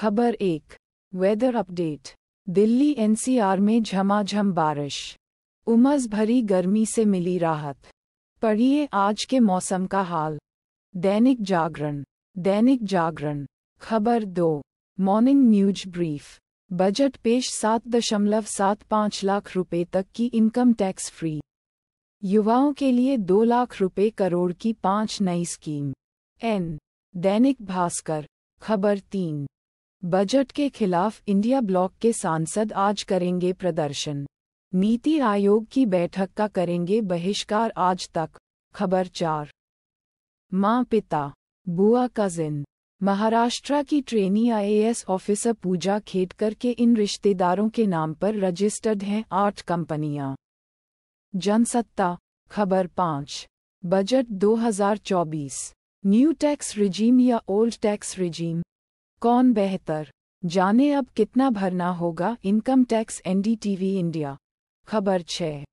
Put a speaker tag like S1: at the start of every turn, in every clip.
S1: खबर एक weather update Delhi NCR में झमाझम बारिश उमस भरी गर्मी से मिली राहत पढ़िए आज के मौसम का हाल दैनिक जागरण दैनिक जागरण खबर दो मॉर्निंग न्यूज ब्रीफ बजट पेश सात दशमलव सात पाँच लाख रुपए तक की इनकम टैक्स फ्री युवाओं के लिए दो लाख रुपए करोड़ की पाँच नई स्कीम एन दैनिक भास्कर खबर तीन बजट के खिलाफ इंडिया ब्लॉक के सांसद आज करेंगे प्रदर्शन नीति आयोग की बैठक का करेंगे बहिष्कार आज तक खबर चार माँ पिता बुआ कजिन महाराष्ट्र की trainee IAS officer Puja Khedkar के इन रिश्तेदारों के नाम पर रजिस्टर्ड हैं आठ कंपनियां जनसत्ता खबर पाँच बजट 2024 न्यू टैक्स रिजीम या ओल्ड टैक्स रिजीम कौन बेहतर जाने अब कितना भरना होगा इनकम टैक्स एनडीटीवी इंडिया खबर छः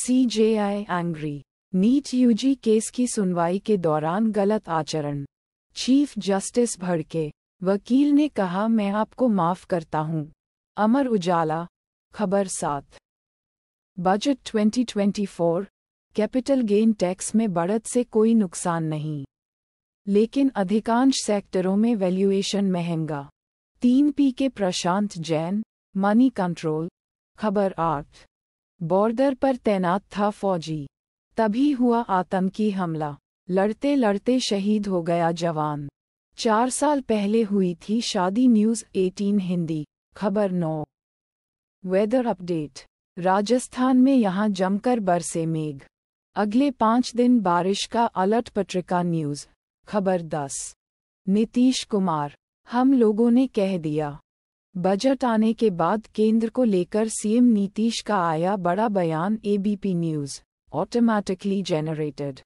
S1: CJI angry NEET UG case की सुनवाई के दौरान गलत आचरण चीफ जस्टिस भड़के वकील ने कहा मैं आपको माफ करता हूं अमर उजाला खबर सात बजट 2024 कैपिटल गेन टैक्स में बढ़त से कोई नुकसान नहीं लेकिन अधिकांश सेक्टरों में वैल्यूएशन महंगा तीन पी के प्रशांत जैन मनी कंट्रोल खबर आठ बॉर्डर पर तैनात था फौजी तभी हुआ आतंकी हमला लड़ते लड़ते शहीद हो गया जवान चार साल पहले हुई थी शादी न्यूज़ 18 हिंदी खबर नौ वेदर अपडेट राजस्थान में यहां जमकर बरसे मेघ अगले पांच दिन बारिश का अलर्ट पत्रिका न्यूज़ खबर दस नीतीश कुमार हम लोगों ने कह दिया बजट आने के बाद केंद्र को लेकर सीएम नीतीश का आया बड़ा बयान एबीपी न्यूज ऑटोमैटिकली जेनरेटेड